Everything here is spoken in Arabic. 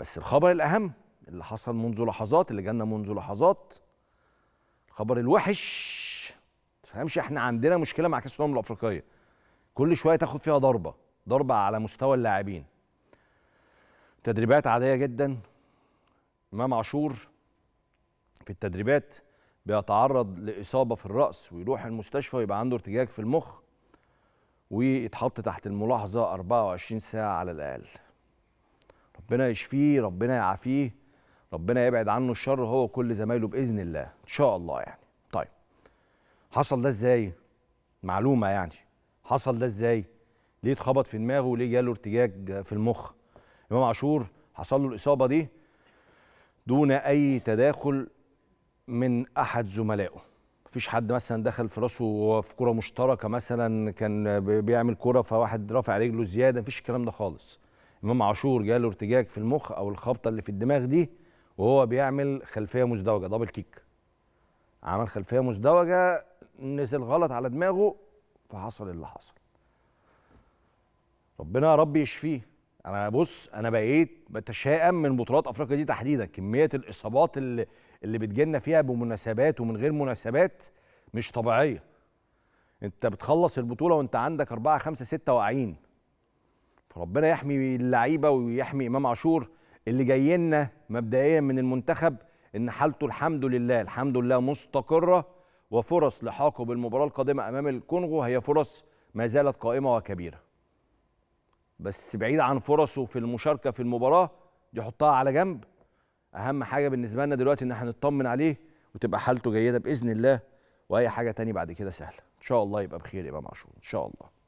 بس الخبر الأهم اللي حصل منذ لحظات اللي جالنا منذ لحظات الخبر الوحش تفهمش احنا عندنا مشكله مع كاس الامم الافريقيه كل شويه تاخد فيها ضربه ضربه على مستوى اللاعبين تدريبات عاديه جدا امام عاشور في التدريبات بيتعرض لاصابه في الراس ويروح المستشفى ويبقى عنده ارتجاج في المخ ويتحط تحت الملاحظه 24 ساعه على الاقل ربنا يشفيه ربنا يعافيه ربنا يبعد عنه الشر هو وكل زمايله باذن الله ان شاء الله يعني طيب حصل ده ازاي معلومه يعني حصل ده ازاي ليه اتخبط في دماغه وليه جاله ارتجاج في المخ امام عاشور حصل له الاصابه دي دون اي تداخل من احد زملائه مفيش حد مثلا دخل في راسه في كره مشتركه مثلا كان بيعمل كره فواحد رافع رجله زياده مفيش الكلام ده خالص امام عاشور جاله ارتجاج في المخ او الخبطه اللي في الدماغ دي وهو بيعمل خلفيه مزدوجه دبل كيك عمل خلفيه مزدوجه نزل غلط على دماغه فحصل اللي حصل ربنا يا رب يشفيه انا بص انا بقيت بتشائم من بطولات افريقيا دي تحديدا كميه الاصابات اللي اللي بتجيلنا فيها بمناسبات ومن غير مناسبات مش طبيعيه انت بتخلص البطوله وانت عندك أربعة خمسة ستة واقعين ربنا يحمي اللعيبه ويحمي امام عاشور اللي جاي لنا مبدئيا من المنتخب ان حالته الحمد لله الحمد لله مستقره وفرص لحاقه بالمباراه القادمه امام الكونغو هي فرص ما زالت قائمه وكبيره بس بعيد عن فرصه في المشاركه في المباراه دي حطها على جنب اهم حاجه بالنسبه لنا دلوقتي ان احنا نطمن عليه وتبقى حالته جيده باذن الله واي حاجه تاني بعد كده سهله ان شاء الله يبقى بخير امام عاشور ان شاء الله